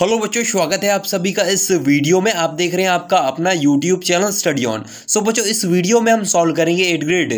hello बच्चों स्वागत है आप सभी का इस वीडियो में आप देख रहे हैं आपका अपना YouTube channel study on so बच्चों इस वीडियो में हम सॉल्व करेंगे एट ग्रेड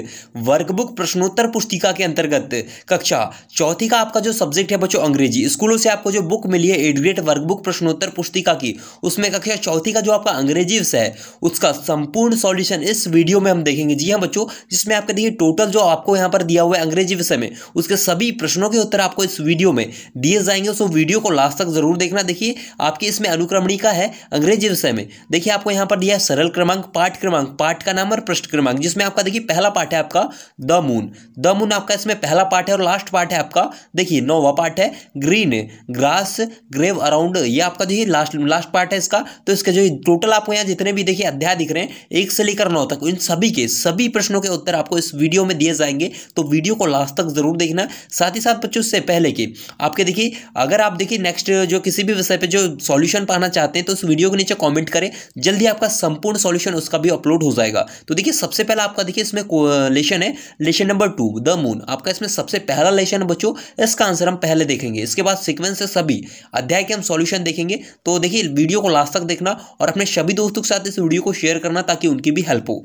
वर्कबुक प्रश्नोत्तर पुस्तिका के अंतर्गत कक्षा चौथी का आपका जो सब्जेक्ट है बच्चों अंग्रेजी स्कूलों से आपको जो बुक मिली है एट ग्रेड वर्कबुक प्रश्नोत्तर पुस्तिका की उसमें कक्षा चौथी का जो आपका अंग्रेजी विषय है उसका संपूर्ण सॉल्यूशन इस वीडियो में हम देखेंगे जी हाँ बच्चों जिसमें आपका देखिए टोटल जो आपको यहाँ पर दिया हुआ है अंग्रेजी विषय में उसके सभी प्रश्नों के उत्तर आपको इस वीडियो में दिए जाएंगे सो वीडियो को लास्ट तक जरूर देखना देखिए देखिए आपकी इसमें अनुक्रमणिका है अंग्रेजी विषय में देखिए आपको यहाँ पर दिया है सरल क्रमांक पाठ क्रमांक पाठ का नाम और पृष्ठ क्रमांक जिसमें आपका देखिए पहला पाठ है आपका द मून द मून आपका इसमें पहला पाठ है और लास्ट पाठ है आपका देखिए नौवा पाठ है ग्रीन ग्रास ग्रेव अराउंड ये आपका जो है लास्ट लास्ट पार्ट है इसका तो इसका जो टोटल आपको यहाँ जितने भी देखिए अध्याय दिख रहे हैं एक से लेकर नौ तक इन सभी के सभी प्रश्नों के उत्तर आपको इस वीडियो में दिए जाएंगे तो वीडियो को लास्ट तक जरूर देखना साथ ही साथ बच्चों से पहले के आपके देखिए अगर आप देखिए नेक्स्ट जो किसी भी विषय स्तर पे जो सॉल्यूशन पाना चाहते हैं तो उस वीडियो के नीचे कमेंट करें जल्दी आपका संपूर्ण सॉल्यूशन उसका भी अपलोड हो जाएगा तो देखिए सबसे पहला आपका देखिए इसमें लेशन है lesson number two the moon आपका इसमें सबसे पहला लेशन बच्चों इसका आंसर हम पहले देखेंगे इसके बाद सिक्वेंस है सभी अध्याय के हम सॉल्यूशन देखेंगे तो देखिए वीडियो को लास्ट तक देखना और अपने सभी दोस्तों के साथ इस वीडियो को शेयर करना ताकि उनकी भी हेल्प हो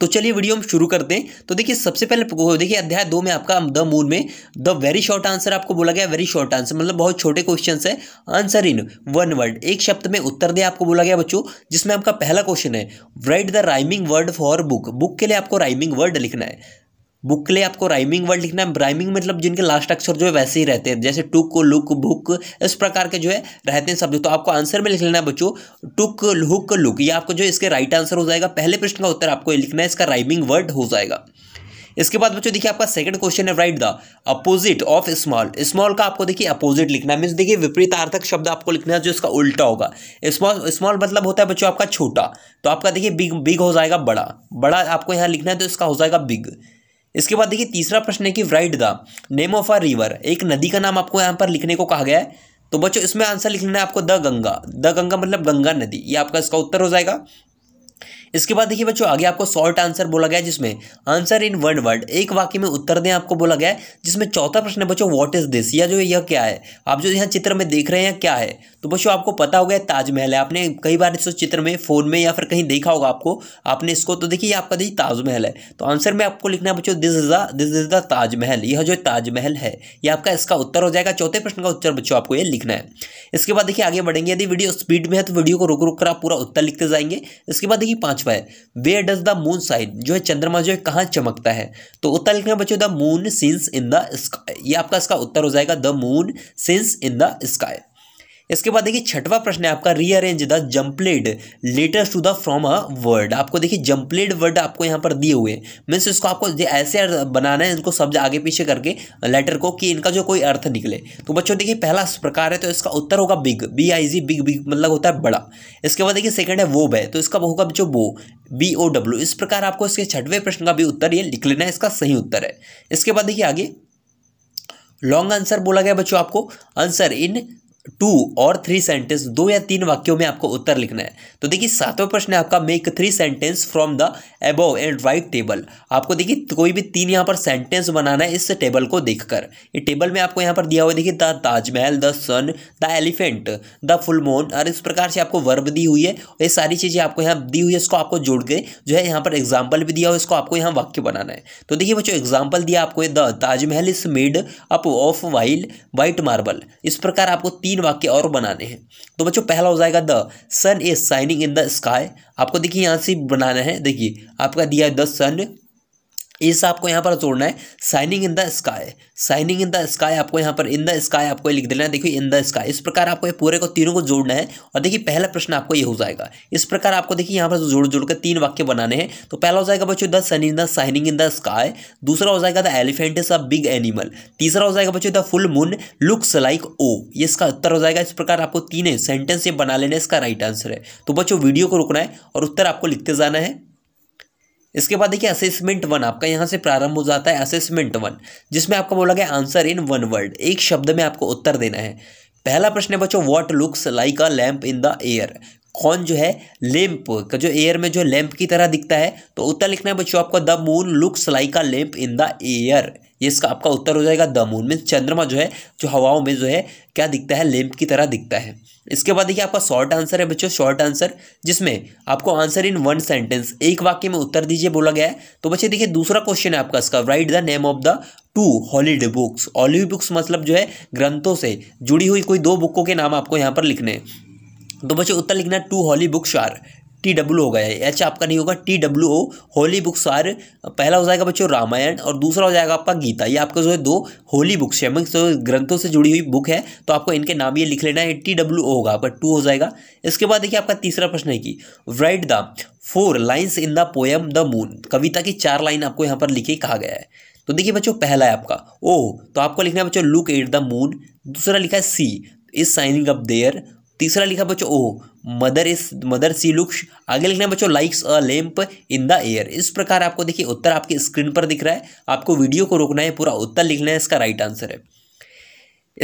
तो चलिए वीडियो हम शुरू करते हैं तो देखिए सबसे पहले देखिए अध्याय दो में आपका द मूल में द वेरी शॉर्ट आंसर आपको बोला गया वेरी शॉर्ट आंसर मतलब बहुत छोटे क्वेश्चन है आंसर इन वन वर्ड एक शब्द में उत्तर दे आपको बोला गया बच्चों जिसमें आपका पहला क्वेश्चन है write the rhyming word for book book के लिए आपको राइमिंग वर्ड लिखना है बुक के लिए आपको राइमिंग वर्ड लिखना है राइमिंग मतलब जिनके लास्ट अक्षर जो है वैसे ही रहते हैं जैसे टुक लुक बुक इस प्रकार के जो है रहते हैं शब्द तो आपको आंसर में लिख लेना है बच्चों टुक लुक लुक ये आपको जो इसके राइट आंसर हो जाएगा पहले प्रश्न का उत्तर आपको लिखना है इसका राइमिंग वर्ड हो जाएगा इसके बाद बच्चों देखिए आपका सेकंड क्वेश्चन है write the opposite of small small का आपको देखिए अपोजिट लिखना है मीन्स देखिए विपरीत आर्थक शब्द आपको लिखना है जो इसका उल्टा होगा स्मॉल स्मॉल मतलब होता है बच्चों आपका छोटा तो आपका देखिए बिग बिग हो जाएगा बड़ा बड़ा आपको यहाँ लिखना है तो इसका हो जाएगा बिग इसके बाद देखिए तीसरा प्रश्न है कि write the name of a river एक नदी का नाम आपको यहाँ पर लिखने को कहा गया है तो बच्चों इसमें आंसर लिखना है आपको द गंगा द गंगा मतलब गंगा नदी ये आपका इसका उत्तर हो जाएगा इसके बाद देखिए बच्चों आगे आपको शॉर्ट आंसर बोला गया जिसमें आंसर इन वन वर्ड एक वाक्य में उत्तर दें आपको बोला गया जिसमें चौथा प्रश्न है बच्चों व्हाट इज दिस या जो यह क्या है आप जो यहाँ चित्र में देख रहे हैं क्या है तो बच्चों आपको पता होगा ताजमहल है आपने कई बार इस चित्र में फोन में या फिर कहीं देखा होगा आपको आपने इसको तो देखिए आपका देखिए ताजमहल है तो आंसर में आपको लिखना है बच्चों this is this is the Taj Mahal यह जो ताजमहल है यह आपका इसका उत्तर हो जाएगा चौथे प्रश्न का उत्तर बच्चों आपको यह लिखना है इसके बाद देखिए आगे बढ़ेंगे यदि वीडियो स्पीड में है तो वीडियो को रुक रुक कर आप पूरा उत्तर लिखते जाएंगे इसके बाद देखिए पाँच पांचवा है why does the moon shine जो है चंद्रमा जो है कहाँ चमकता है तो उत्तर लिखना बच्चों the moon shines in the sky ये आपका इसका उत्तर हो जाएगा the moon shines in the sky इसके बाद देखिए छठवा प्रश्न है आपका rearrange the jumbled letter to the from a word आपको देखिए जम्पलेड वर्ड आपको यहाँ पर दिए हुए मीन्स इसको आपको ऐसे बनाना है इनको शब्द आगे पीछे करके लेटर को कि इनका जो कोई अर्थ निकले तो बच्चों देखिए पहला प्रकार है तो इसका उत्तर होगा big B I G big big मतलब होता है बड़ा इसके बाद देखिए सेकेंड है वो बै तो इसका होगा बच्चों वो बी ओ डब्ल्यू इस प्रकार आपको इसके छठवें प्रश्न का भी उत्तर ये लिख लेना है इसका सही उत्तर है इसके बाद देखिए आगे लॉन्ग आंसर बोला गया बच्चों आपको आंसर इन टू और थ्री सेंटेंस दो या तीन वाक्यों में आपको उत्तर लिखना है तो देखिए सातवें प्रश्न है आपका make three sentence from the above and write table आपको देखिए कोई भी तीन यहाँ पर सेंटेंस बनाना है इस टेबल को देखकर ये टेबल में आपको यहाँ पर दिया हुआ देखिए the Taj Mahal the sun the elephant the full moon और इस प्रकार से आपको वर्ब दी हुई है ये सारी चीज़ें आपको यहाँ दी हुई है इसको आपको जोड़ के जो है यहाँ पर एग्जाम्पल भी दिया हुआ इसको आपको यहाँ वाक्य बनाना है तो देखिए बच्चों एग्जाम्पल दिया आपको the Taj Mahal is made up of while white marble इस प्रकार आपको तीन तीन वाक्य और बनाने हैं तो बच्चों पहला हो जाएगा the sun is shining in the sky आपको देखिए यहाँ से बनाना है देखिए आपका दिया है द सन इस आपको यहाँ पर जोड़ना है shining in the sky shining in the sky आपको यहाँ पर इन द स्काई आपको लिख देना है देखिए इन द स्काई इस प्रकार आपको ये पूरे को तीनों को जोड़ना है और देखिए पहला प्रश्न आपको ये हो जाएगा इस प्रकार आपको देखिए यहाँ पर जोड़ जोड़ कर तीन वाक्य बनाने हैं तो पहला हो जाएगा बच्चों the sun in the shining in the sky दूसरा हो जाएगा the elephant is a big animal तीसरा हो जाएगा बच्चों the full moon looks like O ये इसका उत्तर हो जाएगा इस प्रकार आपको तीन सेंटेंस ये बना लेना इसका राइट आंसर है तो बच्चों वीडियो को रुकना है और उत्तर आपको लिखते जाना है इसके बाद देखिए असेसमेंट वन आपका यहाँ से प्रारंभ हो जाता है असेसमेंट वन जिसमें आपका बोला गया आंसर इन वन वर्ड एक शब्द में आपको उत्तर देना है पहला प्रश्न है बच्चों what looks like a lamp in the air कौन जो है लैम्प का जो एयर में जो लैम्प की तरह दिखता है तो उत्तर लिखना है बच्चों आपको the moon looks like a lamp in the air ये इसका आपका उत्तर हो जाएगा द मून मीन्स चंद्रमा जो है जो हवाओं में जो है क्या दिखता है लेम्प की तरह दिखता है इसके बाद देखिए आपका शॉर्ट आंसर है बच्चों शॉर्ट आंसर जिसमें आपको आंसर इन वन सेंटेंस एक वाक्य में उत्तर दीजिए बोला गया है तो बच्चे देखिए दूसरा क्वेश्चन है आपका इसका write the name of the two holiday books holiday books मतलब जो है ग्रंथों से जुड़ी हुई कोई दो बुकों के नाम आपको यहाँ पर लिखने हैं तो बच्चे उत्तर लिखना two holy books are T W हो गया एच आपका नहीं होगा T W O holy books are पहला हो जाएगा बच्चों रामायण और दूसरा हो जाएगा आपका गीता ये आपका जो है दो होली बुक्स है ग्रंथों से जुड़ी हुई बुक है तो आपको इनके नाम ये लिख लेना है टी डब्ल्यू ओ होगा आपका टू हो जाएगा इसके बाद देखिए आपका तीसरा प्रश्न है कि write the four lines in the poem the moon कविता की चार लाइन आपको यहाँ पर लिखे कहा गया है तो देखिए बच्चों पहला है आपका ओ oh, तो आपको लिखना है बच्चों लुक एट द मून दूसरा लिखा है she is shining up there तीसरा लिखा बच्चों ओ मदर इस मदर सी लुक्स आगे लिखना है बच्चों likes a lamp in the air इस प्रकार आपको देखिए उत्तर आपके स्क्रीन पर दिख रहा है आपको वीडियो को रोकना है पूरा उत्तर लिखना है इसका राइट आंसर है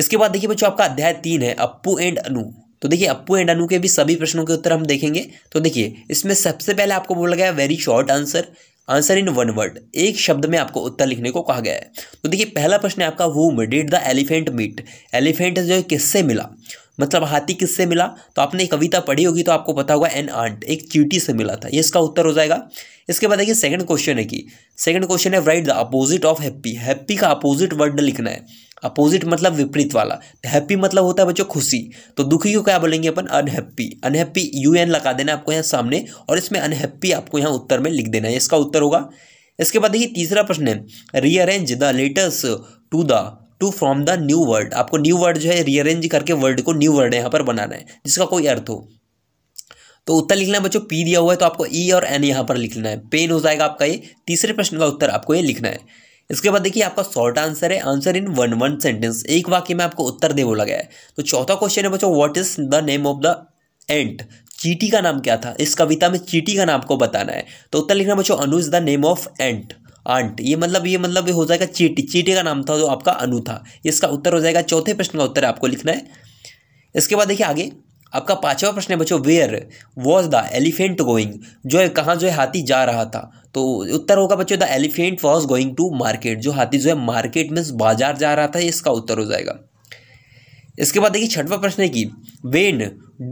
इसके बाद देखिए बच्चों आपका अध्याय तीन है अप्पू एंड अनु तो देखिए अप्पू एंड अनु के भी सभी प्रश्नों के उत्तर हम देखेंगे तो देखिए इसमें सबसे पहले आपको बोला गया very short answer answer in one word एक शब्द में आपको उत्तर लिखने को कहा गया है तो देखिए पहला प्रश्न है आपका who did the elephant meet elephant जो है किससे मिला मतलब हाथी किससे मिला तो आपने कविता पढ़ी होगी तो आपको पता होगा एन आंट एक चीटी से मिला था ये इसका उत्तर हो जाएगा इसके बाद देखिए सेकंड क्वेश्चन है कि सेकंड क्वेश्चन है write the opposite of happy happy का अपोजिट वर्ड लिखना है अपोजिट मतलब विपरीत वाला हैप्पी मतलब होता है बच्चों खुशी तो दुखी को क्या बोलेंगे अपन अनहैप्पी अनहैप्पी यू एन लगा देना आपको यहाँ सामने और इसमें अनहैप्पी आपको यहाँ उत्तर में लिख देना है इसका उत्तर होगा इसके बाद देखिए तीसरा प्रश्न है rearrange the letters to the to from the new word आपको न्यू वर्ड जो है रीअरेंज करके वर्ड को न्यू वर्ड यहाँ पर बनाना है जिसका कोई अर्थ हो तो उत्तर लिखना है बच्चों पी दिया हुआ है तो आपको ई e और एन यहाँ पर लिखना है पेन हो जाएगा आपका ये तीसरे प्रश्न का उत्तर आपको ये लिखना है इसके बाद देखिए आपका शॉर्ट आंसर है answer in one one sentence एक वाक्य में आपको उत्तर दे बोला गया है तो चौथा क्वेश्चन है बच्चों what is the name of the ant चीटी का नाम क्या था इस कविता में चीटी का नाम आपको बताना है तो उत्तर लिखना बच्चों Anuj the name of ant ant ये मतलब ये मतलब हो जाएगा चीटी चीटी का नाम था जो आपका अनु था इसका उत्तर हो जाएगा चौथे प्रश्न का उत्तर आपको लिखना है इसके बाद देखिए आगे आपका पांचवा प्रश्न है बच्चों where was the elephant going जो है कहाँ जो है हाथी जा रहा था तो उत्तर होगा बच्चों the elephant was going to market जो हाथी जो है मार्केट में बाजार जा रहा था इसका उत्तर हो जाएगा इसके बाद देखिए छठवा प्रश्न है कि when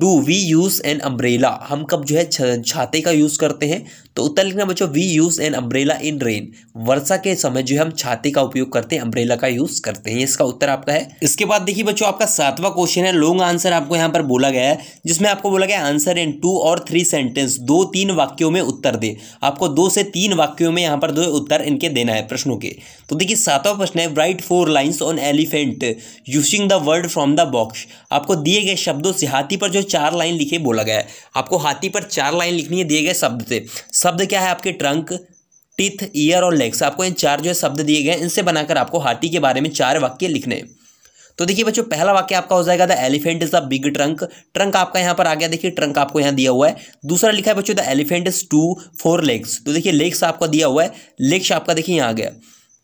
do we use an umbrella हम कब जो है छाते का यूज़ करते हैं तो उत्तर लिखना बच्चों we use an umbrella in rain वर्षा के समय जो है हम छाती का उपयोग करते हैं अम्ब्रेला का यूज़ करते हैं इसका उत्तर आपका है इसके बाद देखिए बच्चों आपका सातवां क्वेश्चन है लॉन्ग आंसर आपको यहाँ पर बोला गया है जिसमें आपको बोला गया आंसर इन टू और थ्री सेंटेंस दो तीन वाक्यों में उत्तर दे आपको दो से तीन वाक्यों में यहाँ पर दो उत्तर इनके देना है प्रश्नों के तो देखिए सातवां प्रश्न है write four lines on elephant using the word from the box आपको दिए गए शब्दों से हाथी पर जो चार लाइन लिखे बोला गया है आपको हाथी पर चार लाइन लिखनी है दिए गए शब्द से शब्द क्या है आपके ट्रंक टिथ ईयर और लेग्स आपको इन चार जो है शब्द दिए गए इनसे बनाकर आपको हाथी के बारे में चार वाक्य लिखने तो देखिए बच्चों पहला वाक्य आपका हो जाएगा the elephant is the big trunk trunk आपका यहाँ पर आ गया देखिए ट्रंक आपको यहाँ दिया हुआ है दूसरा लिखा है बच्चों the elephant is two four legs तो देखिए लेग्स आपका दिया हुआ है लेग्स आपका देखिए यहाँ आ गया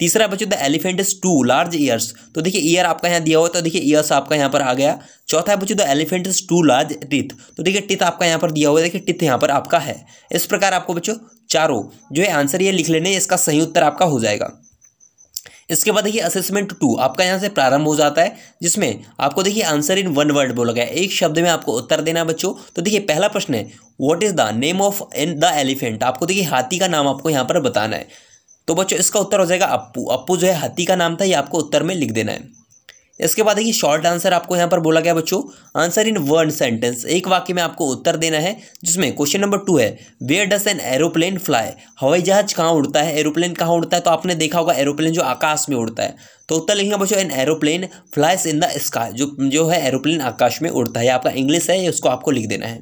तीसरा बच्चों the elephant is two large ears तो देखिए ईयर आपका यहाँ दिया हुआ तो देखिए ईयर्स आपका यहाँ पर आ गया चौथा है बच्चों the elephant is two large teeth तो देखिए टिथ आपका यहाँ पर दिया हुआ है देखिए टिथ यहाँ पर आपका है इस प्रकार आपको बच्चों चारों जो है आंसर ये लिख लेने इसका सही उत्तर आपका हो जाएगा इसके बाद देखिए असेसमेंट टू आपका यहाँ से प्रारंभ हो जाता है जिसमें आपको देखिए आंसर इन वन वर्ड बोला गया एक शब्द में आपको उत्तर देना बच्चों तो देखिए पहला प्रश्न है what is the name of the elephant आपको देखिए हाथी का नाम आपको यहाँ पर बताना है तो बच्चों इसका उत्तर हो जाएगा अप्पू अप्पू जो है हाथी का नाम था ये आपको उत्तर में लिख देना है इसके बाद देखिए शॉर्ट आंसर आपको यहाँ पर बोला गया बच्चों आंसर इन वन सेंटेंस एक वाक्य में आपको उत्तर देना है जिसमें क्वेश्चन नंबर टू है where does an aeroplane fly हवाई जहाज कहाँ उड़ता है एरोप्लेन कहाँ उड़ता है तो आपने देखा होगा एरोप्लेन जो आकाश में उड़ता है तो उत्तर लिखेंगे बच्चों an aeroplane flies in the sky जो जो है एरोप्लेन आकाश में उड़ता है आपका इंग्लिश है उसको आपको लिख देना है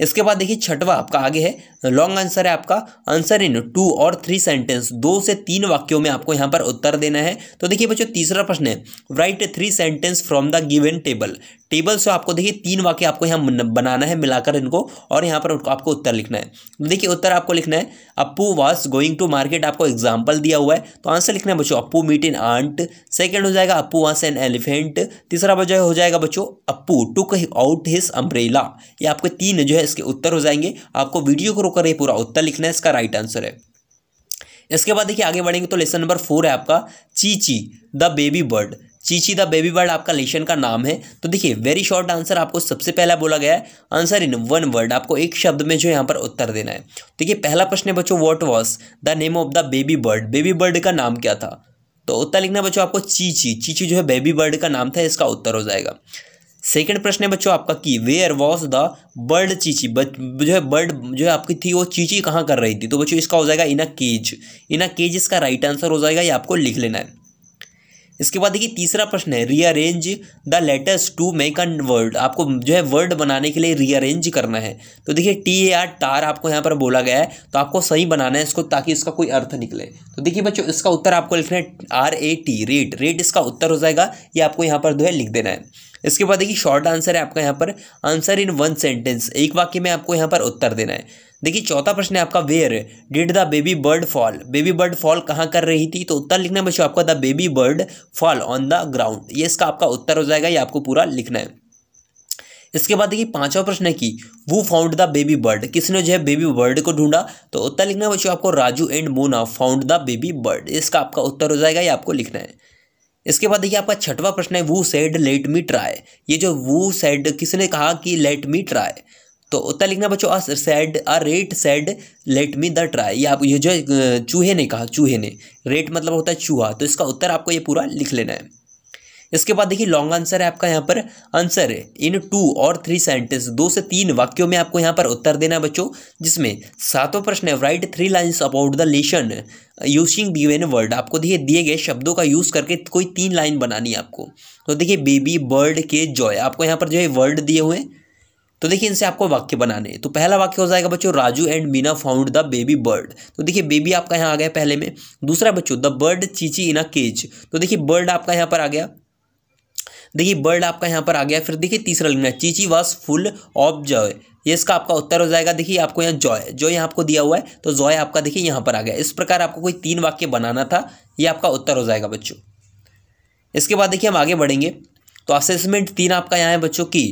इसके बाद देखिए छठवा आपका आगे है लॉन्ग आंसर है आपका आंसर इन टू और थ्री सेंटेंस दो से तीन वाक्यों में आपको यहाँ पर उत्तर देना है तो देखिए बच्चों तीसरा प्रश्न है write three sentence from the given table table से आपको देखिए तीन वाक्य आपको यहाँ बनाना है मिलाकर इनको और यहाँ पर आपको उत्तर लिखना है तो देखिए उत्तर आपको लिखना है Appu was going to market आपको एग्जाम्पल दिया हुआ है तो आंसर लिखना है बच्चों Appu meet in ant second हो जाएगा अप्पू वॉस एन एलिफेंट तीसरा बच्चों हो जाएगा बच्चों Appu took out his umbrella ये आपके तीन जो है है इसके उत्तर हो जाएंगे आपको वीडियो को रोकर ये पूरा उत्तर लिखना है इसका राइट आंसर है इसके बाद देखिए आगे बढ़ेंगे तो लेसन नंबर फोर है आपका Chichi the baby bird Chichi the baby bird आपका लेशन का नाम है तो देखिए वेरी शॉर्ट आंसर आपको सबसे पहला बोला गया है आंसर इन वन वर्ड आपको एक शब्द में जो यहाँ पर उत्तर देना है देखिए पहला प्रश्न है बच्चों what was the name of the baby bird baby bird का नाम क्या था तो उत्तर लिखना बच्चों आपको चीची चीची जो है बेबी बर्ड का नाम था इसका उत्तर हो जाएगा सेकेंड प्रश्न है बच्चों आपका कि वेयर वॉज द बर्ड चीची जो है बर्ड जो है आपकी थी वो चीची कहाँ कर रही थी तो बच्चों इसका हो जाएगा in a cage in a cage इसका राइट आंसर हो जाएगा ये आपको लिख लेना है इसके बाद देखिए तीसरा प्रश्न है rearrange the letters to make an word आपको जो है वर्ड बनाने के लिए रीअरेंज करना है तो देखिए टी ए आर टार आपको यहाँ पर बोला गया है तो आपको सही बनाना है इसको ताकि इसका कोई अर्थ निकले तो देखिए बच्चों इसका उत्तर आपको लिखना है R A T rat rat इसका उत्तर हो जाएगा ये आपको यहाँ पर जो है लिख देना है इसके बाद देखिए शॉर्ट आंसर है आपका यहाँ पर आंसर इन वन सेंटेंस एक वाक्य में आपको यहाँ पर उत्तर देना है देखिए चौथा प्रश्न है आपका where did the baby bird fall baby bird fall कहाँ कर रही थी तो उत्तर लिखना है बच्चों आपका the baby bird fall on the ground ये इसका आपका उत्तर हो जाएगा ये आपको पूरा लिखना है इसके बाद देखिए पांचवा प्रश्न है कि वो फाउंड द बेबी बर्ड किसने जो है बेबी बर्ड को ढूंढा तो उत्तर लिखना है बच्चों आपको Raju and Mona found the baby bird इसका आपका उत्तर हो जाएगा ये आपको लिखना है इसके बाद देखिए आपका छठवा प्रश्न है वो सेड लेट मी ट्राई ये जो वो सेड किसने कहा कि लेट मी ट्राई तो उत्तर लिखना बच्चों a said a rat said let me the try ये आप ये जो चूहे ने कहा चूहे ने रेट मतलब होता है चूहा तो इसका उत्तर आपको ये पूरा लिख लेना है इसके बाद देखिए लॉन्ग आंसर है आपका यहाँ पर आंसर इन टू और थ्री सेंटेंस दो से तीन वाक्यों में आपको यहाँ पर उत्तर देना है बच्चों जिसमें सातवां प्रश्न है write three lines about the lesson using given word आपको देखिए दिए गए शब्दों का यूज़ करके कोई तीन लाइन बनानी है आपको तो देखिए बेबी बर्ड के जॉय आपको यहाँ पर जो है वर्ड दिए हुए तो देखिए इनसे आपको वाक्य बनाने तो पहला वाक्य हो जाएगा बच्चों Raju and Meena found the baby bird तो देखिए बेबी आपका यहाँ आ गया पहले में दूसरा बच्चों द बर्ड चीची इन अ केज तो देखिए बर्ड आपका यहाँ पर आ गया देखिए बर्ड आपका यहाँ पर आ गया फिर देखिए तीसरा लिखना चीची वॉज फुल ऑफ जॉय ये इसका आपका उत्तर हो जाएगा देखिए आपको यहाँ जॉय जो यहाँ आपको दिया हुआ है तो जॉय आपका देखिए यहाँ पर आ गया इस प्रकार आपको कोई तीन वाक्य बनाना था ये आपका उत्तर हो जाएगा बच्चों इसके बाद देखिए हम आगे बढ़ेंगे तो असेसमेंट तीन आपका यहाँ है बच्चों की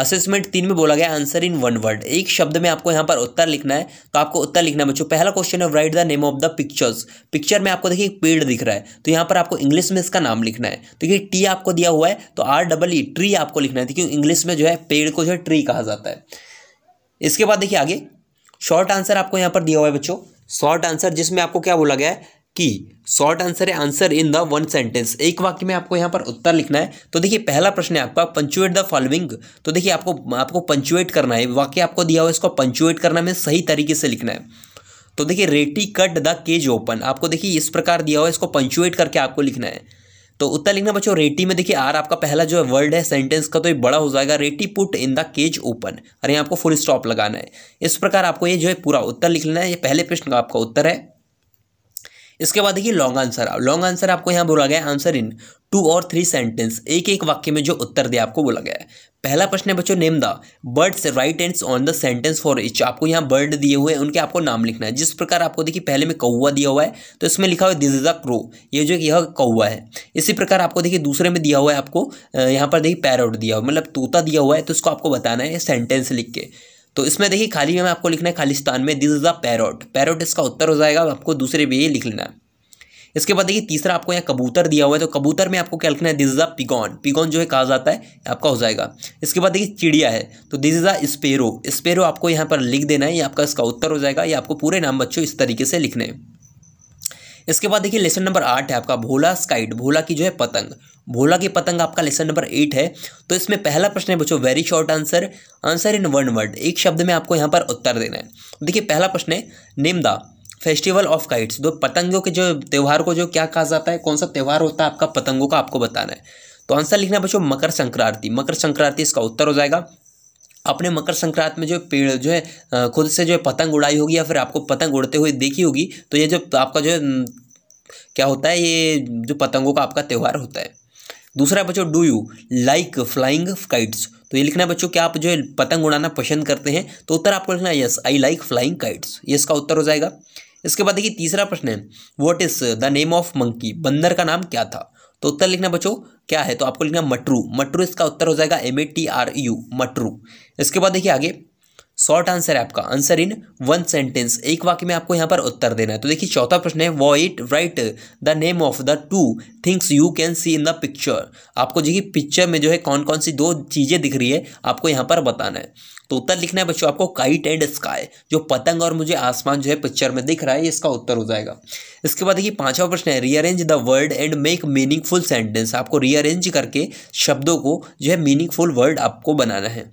असेसमेंट तीन में बोला गया आंसर इन वन वर्ड एक शब्द में आपको यहाँ पर उत्तर लिखना है तो आपको उत्तर लिखना है बच्चों पहला क्वेश्चन है write the name of the pictures picture में आपको देखिए पेड़ दिख रहा है तो यहाँ पर आपको इंग्लिश में इसका नाम लिखना है तो ये टी आपको दिया हुआ है तो आर डबल ई ट्री आपको लिखना है क्योंकि इंग्लिश में जो है पेड़ को जो है ट्री कहा जाता है इसके बाद देखिए आगे शॉर्ट आंसर आपको यहाँ पर दिया हुआ है बच्चों शॉर्ट आंसर जिसमें आपको क्या बोला गया है की शॉर्ट आंसर है answer in the one sentence एक वाक्य में आपको यहाँ पर उत्तर लिखना है तो देखिए पहला प्रश्न है आपका पंचुएट द फॉलोइंग तो देखिए आपको आपको पंचुएट करना है वाक्य आपको दिया हुआ है इसको पंचुएट करना में सही तरीके से लिखना है तो देखिए रेटी कट द केज ओपन आपको देखिए इस प्रकार दिया हुआ है इसको पंचुएट करके आपको लिखना है तो उत्तर लिखना बच्चों रेटी में देखिए आर आपका पहला जो है वर्ड है सेंटेंस का तो ये बड़ा हो जाएगा ratty put in the cage open अरे यहाँ आपको फुल स्टॉप लगाना है इस प्रकार आपको ये जो है पूरा उत्तर लिखना है ये पहले प्रश्न का आपका उत्तर है इसके बाद देखिए लॉन्ग आंसर लॉन्ग आंसर आपको यहाँ बोला गया आंसर इन टू और थ्री सेंटेंस एक एक वाक्य में जो उत्तर दिया आपको बोला गया है पहला प्रश्न है बच्चों name the birds write ends on the sentence for each आपको यहाँ बर्ड दिए हुए हैं उनके आपको नाम लिखना है जिस प्रकार आपको देखिए पहले में कौआ दिया हुआ है तो इसमें लिखा हुआ है दिस इज द क्रो ये जो यह कौआ है इसी प्रकार आपको देखिए दूसरे में दिया हुआ है आपको यहाँ पर देखिए पैरोट दिया हुआ मतलब तोता दिया हुआ है तो इसको आपको बताना है सेंटेंस लिख के तो इसमें देखिए खाली में आपको लिखना है खालिस्तान में this is a parrot parrot इसका उत्तर हो जाएगा आपको दूसरे भी ये लिख लेना है इसके बाद देखिए तीसरा आपको यहाँ कबूतर दिया हुआ है तो कबूतर में आपको क्या लिखना है दिस इज़ अ पिगॉन पिगॉन जो है कहा जाता है आपका हो जाएगा इसके बाद देखिए चिड़िया है तो this is a sparrow sparrow आपको यहाँ पर लिख देना है ये आपका इसका उत्तर हो जाएगा ये आपको पूरे नाम बच्चों इस तरीके से लिखने हैं इसके बाद देखिए लेसन नंबर आठ है आपका भोला स्काइट भोला की जो है पतंग भोला की पतंग आपका लेसन नंबर एट है तो इसमें पहला प्रश्न है बच्चों very short answer answer in one word एक शब्द में आपको यहाँ पर उत्तर देना है देखिए पहला प्रश्न है name the festival of kites दो पतंगों के जो त्यौहार को जो क्या कहा जाता है कौन सा त्यौहार होता है आपका पतंगों का आपको बताना है तो आंसर लिखना है बच्चों मकर संक्रांति मकर संक्रांति इसका उत्तर हो जाएगा अपने मकर संक्रांति में जो पेड़ जो है खुद से जो है पतंग उड़ाई होगी या फिर आपको पतंग उड़ते हुए देखी होगी तो ये जो आपका जो है क्या होता है ये जो पतंगों का आपका त्यौहार होता है दूसरा बच्चों do you like flying kites तो ये लिखना है बच्चों क्या आप जो है पतंग उड़ाना पसंद करते हैं तो उत्तर आपको लिखना है yes I like flying kites ये इसका उत्तर हो जाएगा इसके बाद देखिए तीसरा प्रश्न है what is the name of monkey बंदर का नाम क्या था तो उत्तर लिखना बच्चों क्या है तो आपको लिखना मटरू मटरू इसका उत्तर हो जाएगा M A T R U Matru इसके बाद देखिए आगे शॉर्ट आंसर है आपका आंसर इन वन सेंटेंस एक वाक्य में आपको यहाँ पर उत्तर देना है तो देखिए चौथा प्रश्न है वो it write the name of the two things you can see in the picture आपको देखिए पिक्चर में जो है कौन कौन सी दो चीज़ें दिख रही है आपको यहाँ पर बताना है तो उत्तर लिखना है बच्चों आपको काइट एंड स्काई जो पतंग और मुझे आसमान जो है पिक्चर में दिख रहा है इसका उत्तर हो जाएगा इसके बाद देखिए पांचवा प्रश्न है rearrange the word and make meaningful sentence आपको रीअरेंज करके शब्दों को जो है मीनिंगफुल वर्ड आपको बनाना है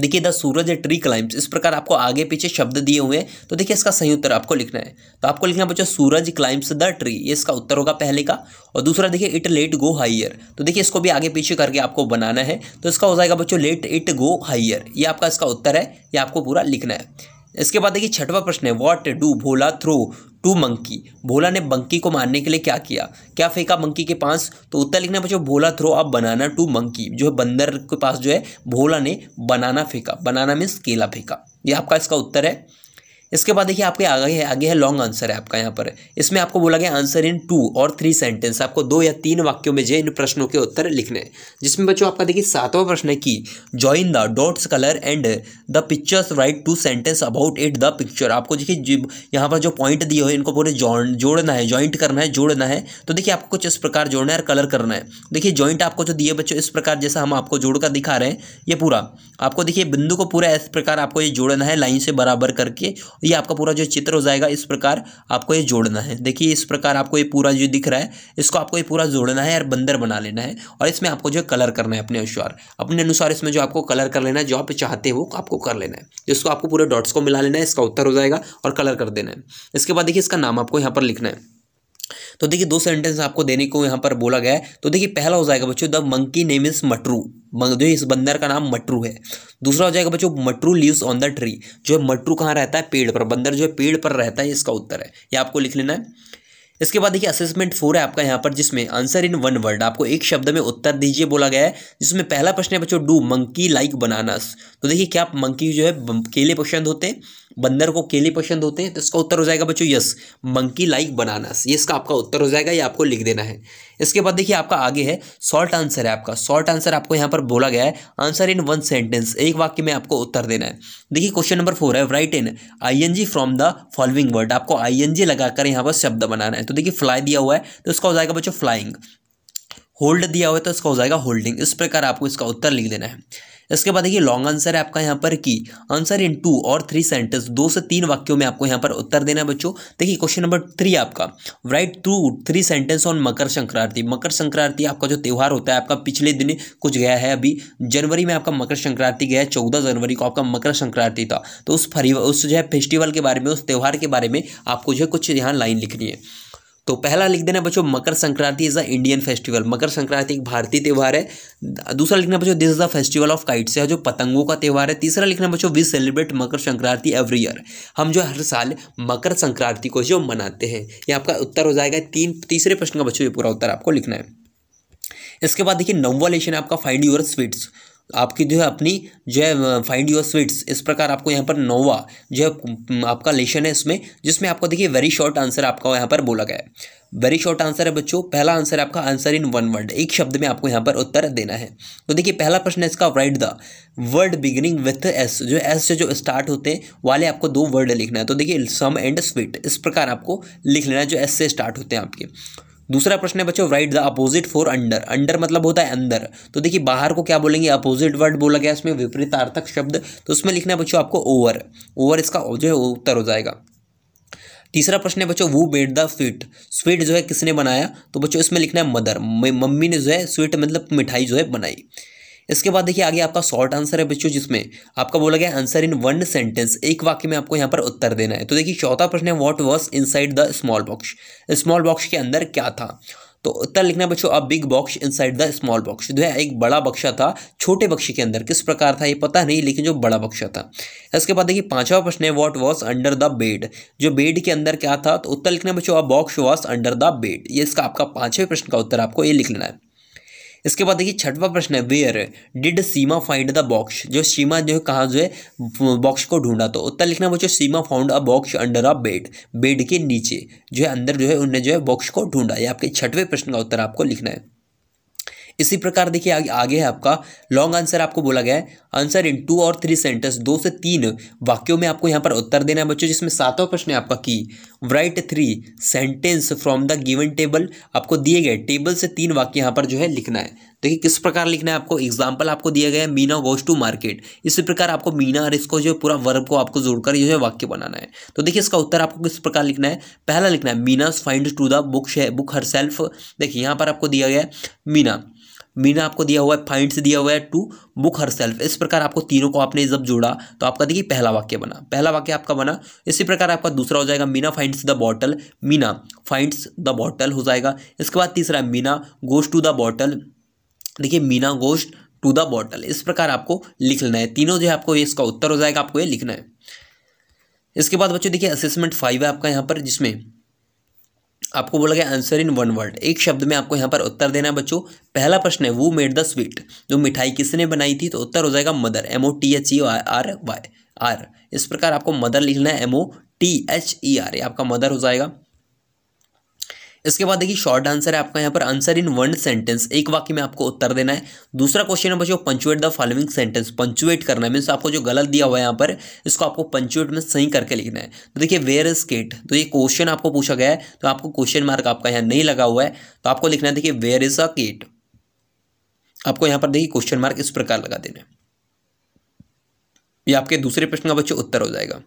देखिए द सूरज ट्री क्लाइम्स इस प्रकार आपको आगे पीछे शब्द दिए हुए हैं तो देखिए इसका सही उत्तर आपको लिखना है तो आपको लिखना बच्चों सूरज क्लाइम्स द ट्री ये इसका उत्तर होगा पहले का और दूसरा देखिए इट लेट गो हाइयर तो देखिए इसको भी आगे पीछे करके आपको बनाना है तो इसका हो जाएगा बच्चों लेट इट गो हाइयर ये आपका इसका उत्तर है ये आपको पूरा लिखना है इसके बाद देखिए छठवा प्रश्न है what do Bhola throw to monkey Bhola ने बंकी को मारने के लिए क्या किया क्या फेंका मंकी के पास तो उत्तर लिखना बच्चों भोला थ्रो अब बनाना टू मंकी जो है बंदर के पास जो है भोला ने बनाना फेंका बनाना मीन्स केला फेंका यह आपका इसका उत्तर है इसके बाद देखिए आपके आगे है आगे है लॉन्ग आंसर है आपका यहाँ पर इसमें आपको बोला गया आंसर इन टू और थ्री सेंटेंस आपको दो या तीन वाक्यों में जो इन प्रश्नों के उत्तर लिखने जिसमें बच्चों आपका देखिए सातवां प्रश्न है कि join the dots colour and the pictures write two sentence about it the picture आपको देखिए यहाँ पर जो पॉइंट दिए हुए इनको पूरे जोड़ना है ज्वाइंट करना है जोड़ना है तो देखिए आपको कुछ इस प्रकार जोड़ना है और कलर करना है देखिए ज्वाइंट आपको जो दिए बच्चों इस प्रकार जैसा हम आपको जोड़कर दिखा रहे हैं ये पूरा आपको देखिए बिंदु को पूरा इस प्रकार आपको ये जोड़ना है लाइन से बराबर करके ये आपका पूरा जो चित्र हो जाएगा इस प्रकार आपको ये जोड़ना है देखिए इस प्रकार आपको ये पूरा जो दिख रहा है इसको आपको ये पूरा जोड़ना है और बंदर बना लेना है और इसमें आपको जो कलर करना है अपने अनुसार अपने अनुसार इसमें जो आपको कलर कर लेना है जो आप चाहते हो आपको कर लेना है इसको आपको पूरे डॉट्स को मिला लेना है इसका उत्तर हो जाएगा और कलर कर देना है इसके बाद देखिए इसका नाम आपको यहाँ पर लिखना है तो देखिए दो सेंटेंस आपको देने को यहाँ पर बोला गया है तो देखिए पहला हो जाएगा बच्चों the monkey name is Matru जो इस बंदर का नाम मटरू है दूसरा हो जाएगा बच्चों Matru lives on the tree जो है मटरू कहाँ रहता है पेड़ पर बंदर जो है पेड़ पर रहता है इसका उत्तर है ये आपको लिख लेना है इसके बाद देखिए असेसमेंट फोर है आपका यहाँ पर जिसमें आंसर इन वन वर्ड आपको एक शब्द में उत्तर दीजिए बोला गया है जिसमें पहला प्रश्न है बच्चों डू मंकी लाइक बनानास तो देखिए क्या मंकी जो है केले पसंद होते हैं बंदर को केले पसंद होते हैं तो इसका उत्तर हो जाएगा बच्चों यस मंकी लाइक बनानास ये इसका आपका उत्तर हो जाएगा ये आपको लिख देना है इसके बाद देखिए आपका आगे है शॉर्ट आंसर है आपका शॉर्ट आंसर आपको यहाँ पर बोला गया है आंसर इन वन सेंटेंस एक वाक्य में आपको उत्तर देना है देखिए क्वेश्चन नंबर फोर है write in I from the following word आपको आई लगाकर यहाँ पर शब्द बनाना है तो देखिए फ्लाई दिया हुआ है तो इसका हो जाएगा बच्चों फ्लाइंग होल्ड दिया हुआ है तो इसका हो जाएगा होल्डिंग इस प्रकार आपको इसका उत्तर लिख देना है इसके बाद देखिए लॉन्ग आंसर है आपका यहाँ पर कि आंसर इन टू और थ्री सेंटेंस दो से तीन वाक्यों में आपको यहाँ पर उत्तर देना है बच्चों देखिए क्वेश्चन नंबर थ्री आपका write two three sentence on Makar Sankranti Makar Sankranti आपका जो त्यौहार होता है आपका पिछले दिन कुछ गया है अभी जनवरी में आपका मकर संक्रांति गया है चौदह जनवरी को आपका मकर संक्रांति था तो उस फरी उस जो है फेस्टिवल के बारे में उस त्यौहार के बारे में आपको जो है कुछ यहाँ लाइन लिखनी है तो पहला लिख देना बच्चों Makar Sankranti is the Indian festival Makar Sankranti एक भारतीय त्यौहार है दूसरा लिखना बच्चों this is the festival of kites है जो पतंगों का त्यौहार है तीसरा लिखना बच्चों we celebrate Makar Sankranti every year हम जो हर साल मकर संक्रांति को जो मनाते हैं ये आपका उत्तर हो जाएगा तीन तीसरे प्रश्न का बच्चों ये पूरा उत्तर आपको लिखना है इसके बाद देखिए नौवा लेशन आपका फाइंड यूर स्वीट्स आपकी जो है अपनी जो है फाइंड योर स्वीट्स इस प्रकार आपको यहाँ पर नोवा जो है आपका लेशन है इसमें जिसमें आपको देखिए वेरी शॉर्ट आंसर आपका यहाँ पर बोला गया है वेरी शॉर्ट आंसर है बच्चों पहला आंसर है आपका आंसर इन वन वर्ड एक शब्द में आपको यहाँ पर उत्तर देना है तो देखिए पहला प्रश्न है इसका write the word beginning with S जो एस से जो स्टार्ट होते हैं वाले आपको दो वर्ड लिखना है तो देखिए सम एंड स्वीट इस प्रकार आपको लिख लेना है जो एस से स्टार्ट होते हैं आपके दूसरा प्रश्न है बच्चों write the opposite for under under मतलब होता है अंदर तो देखिए बाहर को क्या बोलेंगे अपोजिट वर्ड बोला गया इसमें विपरीतार्थक शब्द तो उसमें लिखना है बच्चों आपको ओवर ओवर इसका जो है उत्तर हो जाएगा तीसरा प्रश्न है बच्चों वो मेड द स्वीट स्वीट जो है किसने बनाया तो बच्चों इसमें लिखना है मदर मम्मी ने जो है स्वीट मतलब मिठाई जो है बनाई इसके बाद देखिए आगे आपका शॉर्ट आंसर है बच्चों जिसमें आपका बोला गया आंसर इन वन सेंटेंस एक वाक्य में आपको यहाँ पर उत्तर देना है तो देखिए चौथा प्रश्न है what was inside the small box small box के अंदर क्या था तो उत्तर लिखना बच्चों अब big box inside the small box जो है एक बड़ा बक्शा था छोटे बक्शे के अंदर किस प्रकार था ये पता नहीं लेकिन जो बड़ा बक्शा था इसके बाद देखिए पांचवा प्रश्न है what was under the bed जो बेड के अंदर क्या था तो उत्तर लिखना बच्चों अब box was under the bed ये इसका आपका पांचवें प्रश्न का उत्तर आपको ये लिख लेना है इसके बाद देखिए छठवा प्रश्न है where did Seema find the box जो सीमा जो है कहाँ जो है बॉक्स को ढूंढा तो उत्तर लिखना बच्चों Seema found a box under a bed bed के नीचे जो है अंदर जो है उन्हें जो है बॉक्स को ढूंढा ये आपके छठवें प्रश्न का उत्तर आपको लिखना है इसी प्रकार देखिए आगे, आगे है आपका लॉन्ग आंसर आपको बोला गया है आंसर इन टू और थ्री सेंटेंस दो से तीन वाक्यों में आपको यहाँ पर उत्तर देना है बच्चों जिसमें सातवां प्रश्न है आपका की write three sentence from the given table आपको दिए गए टेबल से तीन वाक्य यहाँ पर जो है लिखना है देखिए किस प्रकार लिखना है आपको एग्जाम्पल आपको दिया गया है मीना गोज टू मार्केट इसी प्रकार आपको मीना और इसको जो है पूरा वर्ब को आपको जोड़कर जो है वाक्य बनाना है तो देखिए इसका उत्तर आपको किस प्रकार लिखना है पहला लिखना है Meena find to the book book her shelf देखिए यहाँ पर आपको दिया गया है मीना मीना आपको दिया हुआ है फाइंड्स दिया हुआ है टू बुक हर सेल्फ इस प्रकार आपको तीनों को आपने जब जोड़ा तो आपका देखिए पहला वाक्य बना पहला वाक्य आपका बना इसी प्रकार आपका दूसरा हो जाएगा Meena finds the bottle Meena finds the bottle हो जाएगा इसके बाद तीसरा मीना गोश्त टू द बॉटल देखिए मीना गोश्त टू द बॉटल इस प्रकार आपको लिखना है तीनों जो है आपको इसका उत्तर हो जाएगा आपको ये लिखना है इसके बाद बच्चों देखिए असेसमेंट फाइव है आपका यहाँ पर जिसमें आपको बोला गया आंसर इन वन वर्ड एक शब्द में आपको यहाँ पर उत्तर देना है बच्चों पहला प्रश्न है वो मेड द स्वीट जो मिठाई किसने बनाई थी तो उत्तर हो जाएगा mother M O T H E R Y R इस प्रकार आपको मदर लिखना है M O T H E R ये आपका मदर हो जाएगा इसके बाद देखिए शॉर्ट आंसर है आपका यहाँ पर आंसर इन वन सेंटेंस एक वाक्य में आपको उत्तर देना है दूसरा क्वेश्चन है बच्चों punctuate the following sentence punctuate करना है मीन्स आपको जो गलत दिया हुआ है यहाँ पर इसको आपको पंचुएट में सही करके लिखना है तो देखिए वेयर इज केट तो ये क्वेश्चन आपको पूछा गया है तो आपको क्वेश्चन मार्क आपका यहाँ नहीं लगा हुआ है तो आपको लिखना है देखिए वेयर इज अ केट आपको यहाँ पर देखिए क्वेश्चन मार्क इस प्रकार लगा देना है ये आपके दूसरे प्रश्न का बच्चों उत्तर हो जाएगा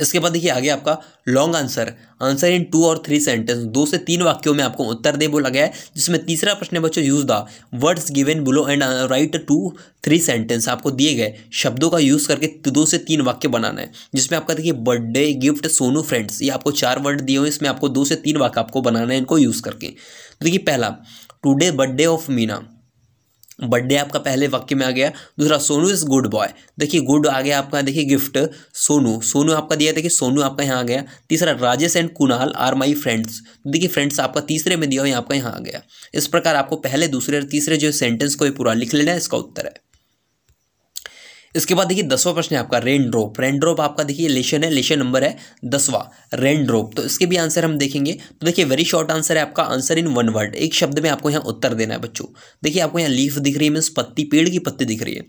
इसके बाद देखिए आगे आपका long answer answer in two और थ्री सेंटेंस दो से तीन वाक्यों में आपको उत्तर दे बोला गया है जिसमें तीसरा प्रश्न है बच्चों use the words given below and write two three sentence आपको दिए गए शब्दों का यूज़ करके तो दो से तीन वाक्य बनाना है जिसमें आपका देखिए बर्थडे गिफ्ट सोनू फ्रेंड्स ये आपको चार वर्ड दिए हुए इसमें आपको दो से तीन वाक्य आपको बनाना है इनको यूज़ करके तो देखिए पहला today birthday of Meena birthday आपका पहले वाक्य में आ गया दूसरा सोनू इज़ गुड बॉय देखिए गुड आ गया आपका देखिए गिफ्ट सोनू सोनू आपका दिया देखिए सोनू आपका यहाँ आ गया तीसरा Rajesh and Kunal are my friends देखिए फ्रेंड्स आपका तीसरे में दिया हुआ आपका यहाँ आ गया इस प्रकार आपको पहले दूसरे और तीसरे जो सेंटेंस को पूरा लिख लेना है इसका उत्तर है इसके बाद देखिए दसवा प्रश्न है आपका रेन ड्रॉप रेन आपका देखिए लेशन है लेशन नंबर है दसवा रेन तो इसके भी आंसर हम देखेंगे तो देखिए वेरी शॉर्ट आंसर है आपका आंसर इन वन वर्ड एक शब्द में आपको यहाँ उत्तर देना है बच्चों देखिए आपको यहाँ लीफ दिख रही है मीन्स पत्ती पेड़ की पत्ती दिख रही है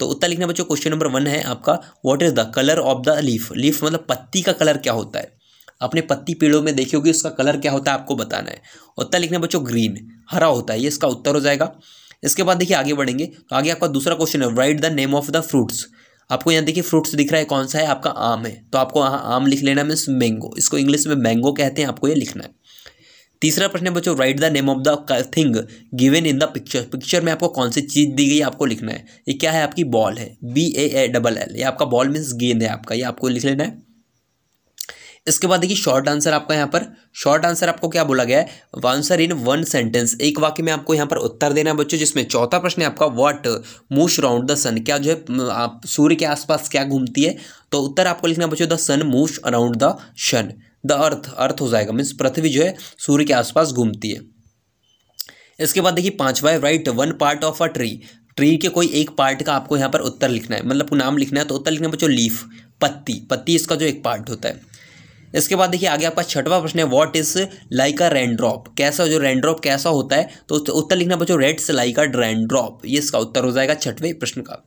तो उत्तर लिखना बच्चों क्वेश्चन नंबर वन है आपका what is the colour of the leaf leaf मतलब पत्ती का कलर क्या होता है अपने पत्ती पेड़ों में देखे होगी उसका कलर क्या होता है आपको बताना है उत्तर लिखना बच्चों ग्रीन हरा होता है ये इसका उत्तर हो जाएगा इसके बाद देखिए आगे बढ़ेंगे तो आगे आपका दूसरा क्वेश्चन है write the name of the fruits आपको यहाँ देखिए फ्रूट्स दिख रहा है कौन सा है आपका आम है तो आपको यहाँ आम लिख लेना मीन्स मैंगो इसको इंग्लिश में मैंगो कहते हैं आपको ये लिखना है तीसरा प्रश्न है बच्चों write the name of the thing given in the picture picture में आपको कौन सी चीज़ दी गई आपको लिखना है ये क्या है आपकी बॉल है B A A double L ये आपका बॉल मीन्स गेंद है आपका ये आपको लिख लेना है इसके बाद देखिए शॉर्ट आंसर आपका यहाँ पर शॉर्ट आंसर आपको क्या बोला गया है आंसर इन वन सेंटेंस एक वाक्य में आपको यहाँ पर उत्तर देना है बच्चों जिसमें चौथा प्रश्न है आपका what moves round the sun क्या जो है आप सूर्य के आसपास क्या घूमती है तो उत्तर आपको लिखना बच्चों the sun moves around the sun the earth earth हो जाएगा मीन्स पृथ्वी जो है सूर्य के आसपास घूमती है इसके बाद देखिए पांचवा है write one part of a tree tree के कोई एक पार्ट का आपको यहाँ पर उत्तर लिखना है मतलब नाम लिखना है तो उत्तर लिखना है बच्चों लीफ पत्ती पत्ती इसका जो एक पार्ट होता है इसके बाद देखिए आगे आपका छठवा प्रश्न है व्हाट इज लाइका रेनड्रॉप कैसा जो रेनड्रॉप कैसा होता है तो उत्तर लिखना बच्चों रेड से लाइका ड्रेनड्रॉप ये इसका उत्तर हो जाएगा छठवें प्रश्न का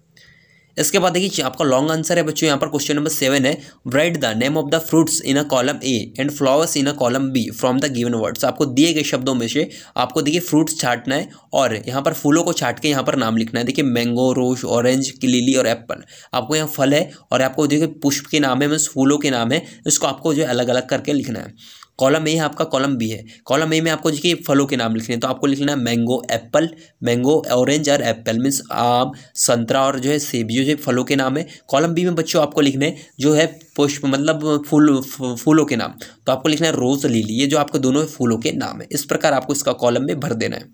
इसके बाद देखिए आपका लॉन्ग आंसर है बच्चों यहाँ पर क्वेश्चन नंबर सेवन है write the name of the fruits in a column A and flowers in a column B from the given words आपको दिए गए शब्दों में से आपको देखिए फ्रूट्स छाटना है और यहाँ पर फूलों को छाट के यहाँ पर नाम लिखना है देखिए मैंगो रोज ऑरेंज लिली और एप्पल आपको यहाँ फल है और आपको देखिए पुष्प के नाम है फूलों के नाम है इसको आपको जो अलग अलग करके लिखना है कॉलम ए है आपका कॉलम बी है कॉलम ए में आपको देखिए फलों के नाम लिखने हैं तो आपको लिखना है मैंगो एप्पल मैंगो ऑरेंज और एप्पल मीन्स आम संतरा और जो है सेब ये जो फलों के नाम है कॉलम बी में बच्चों आपको लिखने जो है पुष्प मतलब फूल फूलों के नाम तो आपको लिखना है रोज़ लीली ये जो आपको दोनों फूलों के नाम है इस प्रकार आपको इसका कॉलम में भर देना है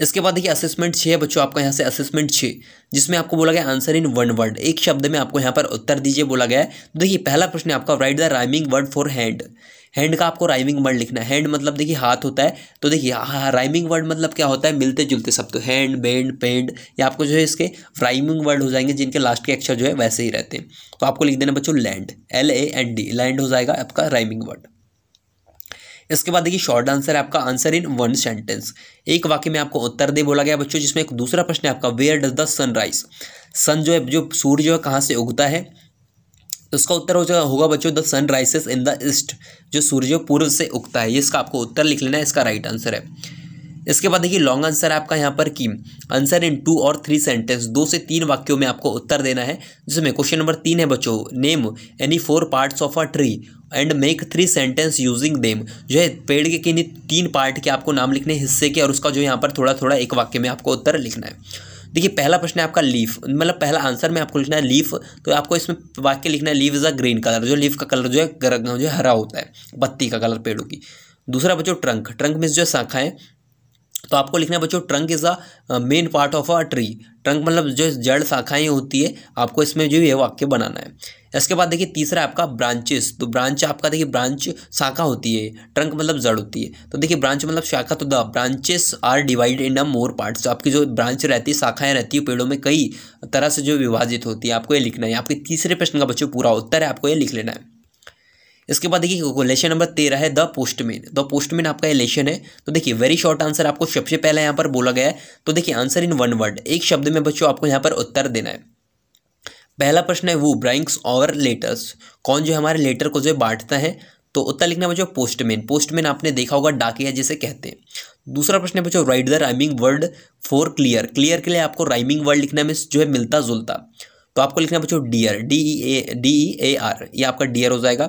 इसके बाद देखिए असेसमेंट छः बच्चों आपका यहाँ से असेसमेंट छः जिसमें आपको बोला गया आंसर इन वन वर्ड एक शब्द में आपको यहाँ पर उत्तर दीजिए बोला गया है तो देखिए पहला प्रश्न आपका write the rhyming word for hand hand का आपको राइमिंग वर्ड लिखना है हैंड मतलब देखिए हाथ होता है तो देखिए राइमिंग हाँ, वर्ड हाँ, हाँ, मतलब क्या होता है मिलते जुलते सब तो हैंड बैंड पेंड या आपको जो है इसके राइमिंग वर्ड हो जाएंगे जिनके लास्ट के अक्षर जो है वैसे ही रहते हैं तो आपको लिख देना बच्चों land L A N D land हो जाएगा आपका राइमिंग वर्ड इसके बाद देखिए शॉर्ट आंसर है आपका आंसर इन वन सेंटेंस एक वाक्य में आपको उत्तर दे बोला गया बच्चों जिसमें एक दूसरा प्रश्न है आपका where does the sunrise sun जो है जो सूर्य जो है कहाँ से उगता है तो इसका उत्तर हो जाएगा होगा बच्चों the sun rises in the east जो सूर्य पूर्व से उगता है ये इसका आपको उत्तर लिख लेना है इसका राइट आंसर है इसके बाद देखिए लॉन्ग आंसर है आपका यहाँ पर कि आंसर इन टू और थ्री सेंटेंस दो से तीन वाक्यों में आपको उत्तर देना है जिसमें क्वेश्चन नंबर तीन है बच्चों name any four parts of a tree and make three sentence using them जो है पेड़ के किन्हीं तीन पार्ट के आपको नाम लिखने हिस्से के और उसका जो यहाँ पर थोड़ा थोड़ा एक वाक्य में आपको उत्तर लिखना है देखिए पहला प्रश्न है आपका लीफ मतलब पहला आंसर में आपको लिखना है लीफ तो आपको इसमें वाक्य लिखना है leaf is a green colour जो लीफ का कलर जो है जो है हरा होता है पत्ती का कलर पेड़ों की दूसरा बच्चों ट्रंक ट्रंक में जो शाखाएं तो आपको लिखना है बच्चों trunk is a main part of a tree trunk मतलब जो जड़ शाखाएं होती है आपको इसमें जो ये वाक्य बनाना है इसके बाद देखिए तीसरा आपका ब्रांचेस तो ब्रांच आपका देखिए ब्रांच शाखा होती है ट्रंक मतलब जड़ होती है तो देखिए ब्रांच मतलब शाखा तो the branches are divided in a more parts तो आपकी जो ब्रांच रहती है शाखाएं रहती है पेड़ों में कई तरह से जो विभाजित होती है आपको ये लिखना है आपके तीसरे प्रश्न का बच्चों पूरा उत्तर है आपको ये लिख लेना है इसके बाद देखिए क्वेश्चन नंबर तेरह है द पोस्टमैन द पोस्टमैन आपका एलेशन है तो देखिए वेरी शॉर्ट आंसर आपको सबसे पहले यहाँ पर बोला गया है तो देखिए आंसर इन वन वर्ड एक शब्द में बच्चों आपको यहाँ पर उत्तर देना है पहला प्रश्न है वो ब्राइंक्स और लेटर्स कौन जो हमारे लेटर को जो बांटता है तो उत्तर लिखना बच्चों पोस्टमैन पोस्टमैन आपने देखा होगा डाकिया जिसे कहते हैं दूसरा प्रश्न है बच्चों write the rhyming word for clear clear के लिए आपको राइमिंग वर्ड लिखना में जो है मिलता जुलता तो आपको लिखना बच्चों dear D E A D E A R ये आपका डियर हो जाएगा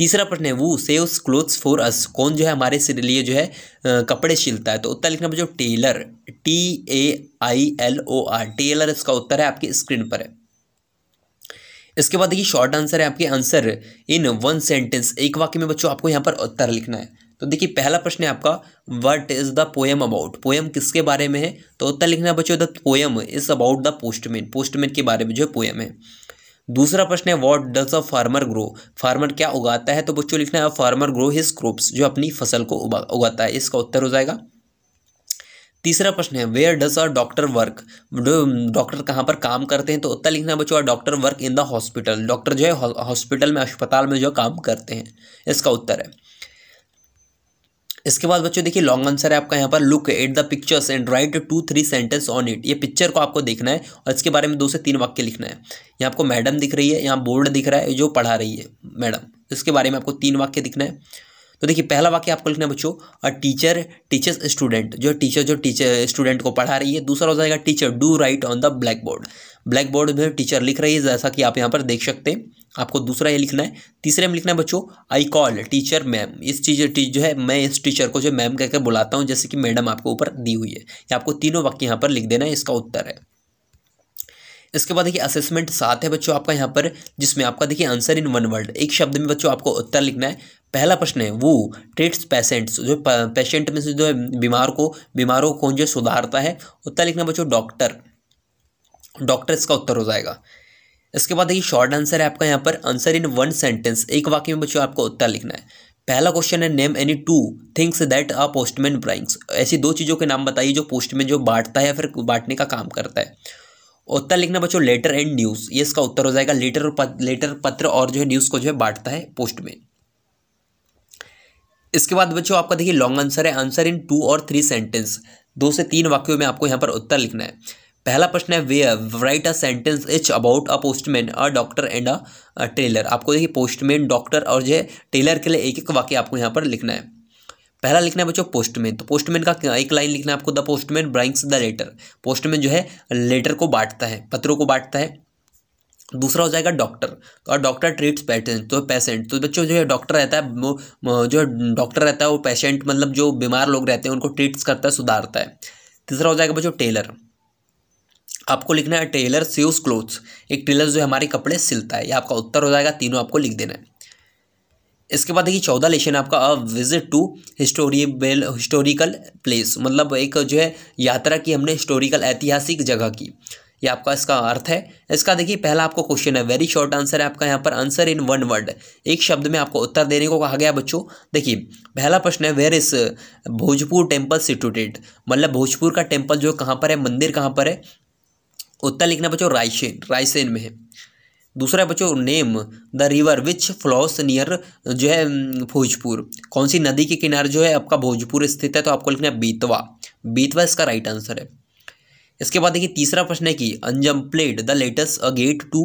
तीसरा प्रश्न है वो सेव्स क्लोथ्स फॉर अस कौन जो है हमारे लिए जो है कपड़े सिलता है तो उत्तर लिखना बच्चों tailor T A I L O R tailor इसका उत्तर है आपकी स्क्रीन पर है इसके बाद देखिए शॉर्ट आंसर है आपके आंसर इन वन सेंटेंस एक वाक्य में बच्चों आपको यहाँ पर उत्तर लिखना है तो देखिए पहला प्रश्न है आपका what is the poem about poem किसके बारे में है तो उत्तर लिखना बच्चों the poem is about the postman postman के बारे में जो है पोएम है दूसरा प्रश्न है what does a farmer grow farmer क्या उगाता है तो बच्चों लिखना है फार्मर ग्रो हिज क्रोप्स जो अपनी फसल को उगाता है इसका उत्तर हो जाएगा तीसरा प्रश्न है where does a doctor work doctor कहाँ पर काम करते हैं तो उत्तर लिखना है बच्चों doctor work in the hospital doctor जो है हॉस्पिटल में अस्पताल में जो काम करते हैं इसका उत्तर है इसके बाद बच्चों देखिए लॉन्ग आंसर है आपका यहाँ पर look at the pictures and write two three sentence on it ये पिक्चर को आपको देखना है और इसके बारे में दो से तीन वाक्य लिखना है यहाँ आपको मैडम दिख रही है यहाँ बोर्ड दिख रहा है जो पढ़ा रही है मैडम इसके बारे में आपको तीन वाक्य दिखना है तो देखिए पहला वाक्य आपको लिखना है बच्चों अ टीचर टीचर्स स्टूडेंट जो टीचर जो टीचर स्टूडेंट को पढ़ा रही है दूसरा हो जाएगा teacher do write on the black board black board में टीचर लिख रही है जैसा कि आप यहाँ पर देख सकते हैं आपको दूसरा ये लिखना है तीसरे में लिखना है बच्चों आई कॉल टीचर मैम इस चीज जो है मैं इस टीचर को जो मैम कहकर बुलाता हूँ जैसे कि मैडम आपको ऊपर दी हुई है या आपको तीनों वाक्य यहाँ पर लिख देना है इसका उत्तर है इसके बाद देखिए असेसमेंट सात है बच्चों आपका यहाँ पर जिसमें आपका देखिए आंसर इन वन वर्ड एक शब्द में बच्चों आपको उत्तर लिखना है पहला प्रश्न है वो ट्रीट्स पेशेंट्स जो पेशेंट में से जो है बीमार को बीमारों को कौन जो सुधारता है उत्तर लिखना बच्चों डॉक्टर डॉक्टर इसका उत्तर हो जाएगा इसके बाद देखिए शॉर्ट आंसर है आपका यहाँ पर आंसर इन वन सेंटेंस एक वाक्य में बच्चों आपको उत्तर लिखना है पहला क्वेश्चन है name any two things that a postman brings ऐसी दो चीज़ों के नाम बताइए जो पोस्टमैन जो बांटता है या फिर बांटने का काम करता है उत्तर लिखना बच्चों लेटर एंड न्यूज़ ये इसका उत्तर हो जाएगा लेटर लेटर पत्र और जो है न्यूज़ को जो है बांटता है पोस्टमैन इसके बाद बच्चों आपका देखिए लॉन्ग आंसर है आंसर इन टू और थ्री सेंटेंस दो से तीन वाक्यों में आपको यहाँ पर उत्तर लिखना है पहला प्रश्न है way write a sentence each about a postman a doctor and a tailor आपको देखिए पोस्टमैन डॉक्टर और जो है टेलर के लिए एक एक वाक्य आपको यहाँ पर लिखना है पहला लिखना है बच्चों पोस्टमैन तो पोस्टमैन का एक लाइन लिखना है आपको the postman brings the letter postman जो है लेटर को बांटता है पत्रों को बांटता है दूसरा हो जाएगा डॉक्टर तो और डॉक्टर ट्रीट्स पेशेंट तो पेशेंट तो बच्चों जो है डॉक्टर रहता है जो डॉक्टर रहता है वो पेशेंट मतलब जो बीमार लोग रहते हैं उनको ट्रीट्स करता है सुधारता है तीसरा हो जाएगा बच्चों टेलर आपको लिखना है टेलर सेव्स क्लोथ्स एक टेलर जो हमारे कपड़े सिलता है ये आपका उत्तर हो जाएगा तीनों आपको लिख देना है इसके बाद देखिए चौदह लेशन आपका a visit to historical historical place मतलब एक जो है यात्रा की हमने हिस्टोरिकल ऐतिहासिक जगह की ये आपका इसका अर्थ है इसका देखिए पहला आपको क्वेश्चन है वेरी शॉर्ट आंसर है आपका यहाँ पर आंसर इन वन वर्ड एक शब्द में आपको उत्तर देने को कहा गया बच्चों देखिए पहला प्रश्न है वेर इस भोजपुर टेम्पल सिटूटेड मतलब भोजपुर का टेम्पल जो कहाँ पर है मंदिर कहाँ पर है उत्तर लिखना बच्चों रायसेन रायसेन में है दूसरा बच्चों name the river which flows near जो है भोजपुर कौन सी नदी के किनारे जो है आपका भोजपुर स्थित है तो आपको लिखना है बीतवा बीतवा इसका राइट आंसर है इसके बाद देखिए तीसरा प्रश्न है कि unjumble the letters agate to